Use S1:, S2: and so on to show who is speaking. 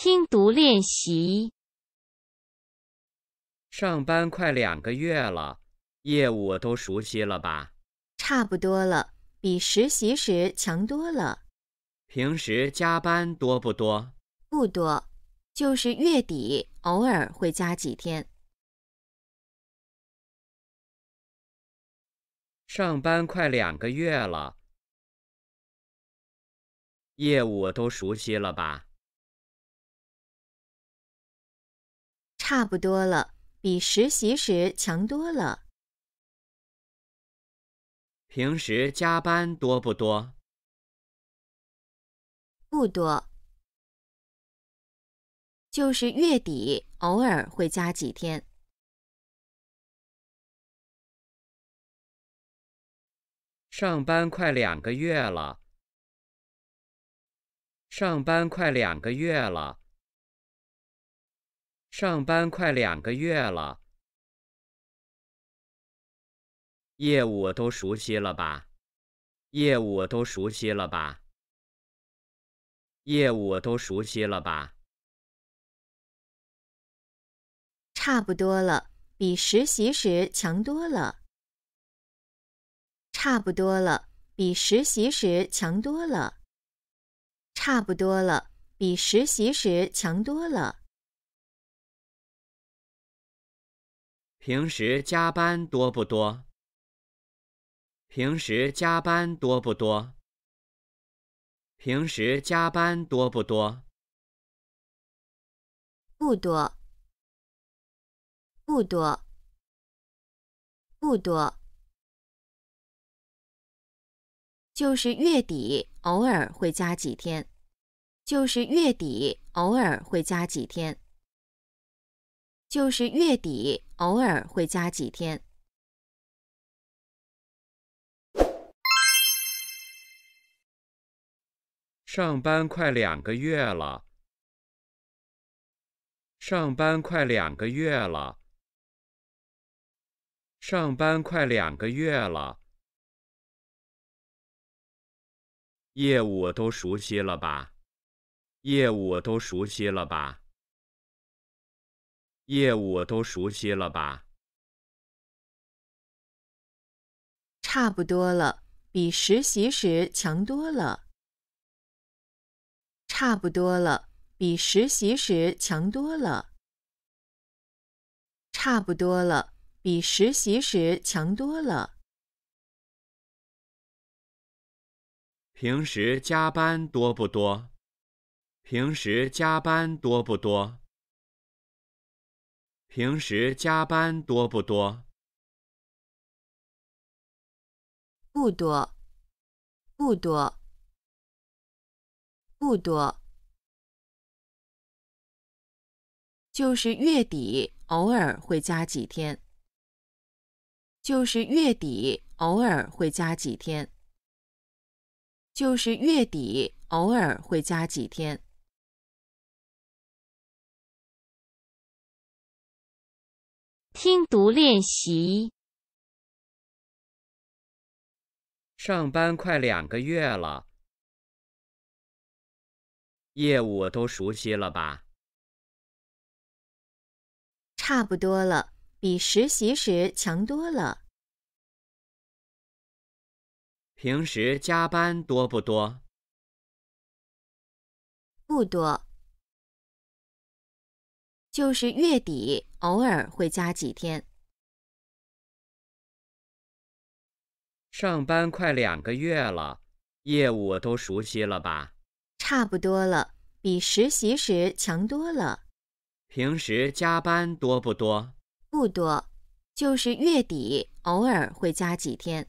S1: 听读练习。
S2: 上班快两个月了，业务都熟悉了吧？
S3: 差不多了，比实习时强多了。
S2: 平时加班多不多？
S3: 不多，
S1: 就是月底偶尔会加几天。上班快两个月了，业务都熟悉了吧？差不多了，比实习时强多了。平时加班多不多？不多，就是月底偶尔会加几天。上班快两个月了。上班快两个月了。上班快两个月了，
S2: 业务都熟悉了吧？业务都熟悉了吧？业务都熟悉了吧？
S1: 差不多了，比实习
S3: 时强多了。差不多了，比实习时强多了。差不多了，比实习时
S1: 强多了。
S2: 平时加班多不多？平时加班多不多？平时加班多不多？
S1: 不多，不多，不多，就是月底偶尔会加几天，就是月底偶尔会加几天。就是月底偶尔会加几天。上班快两个月了，上班快两个月了，
S2: 上班快两个月了，业务都熟悉了吧？业务都熟悉了吧？业务都熟悉了吧？
S1: 差不多了，比实习
S3: 时强多了。差不多了，比实习时强多了。差不多了，比实习时强多了。
S2: 平时加班多不多？平时加班多不多？平时加班多不多？
S1: 不多，不多，不多，就是月底偶尔会加几天。
S3: 就是月底偶尔会加几天。
S1: 就是月底偶尔会加几天。听读练习。上班快两个月了，业务都熟悉了吧？差不多了，比实习时强多了。平时加班多不多？不多，就是月底。偶尔会加几天。
S2: 上班快两个月了，业务都熟悉了吧？
S3: 差不多了，比实习时强多了。
S2: 平时加班多不多？
S3: 不多，就是月底偶尔会加几天。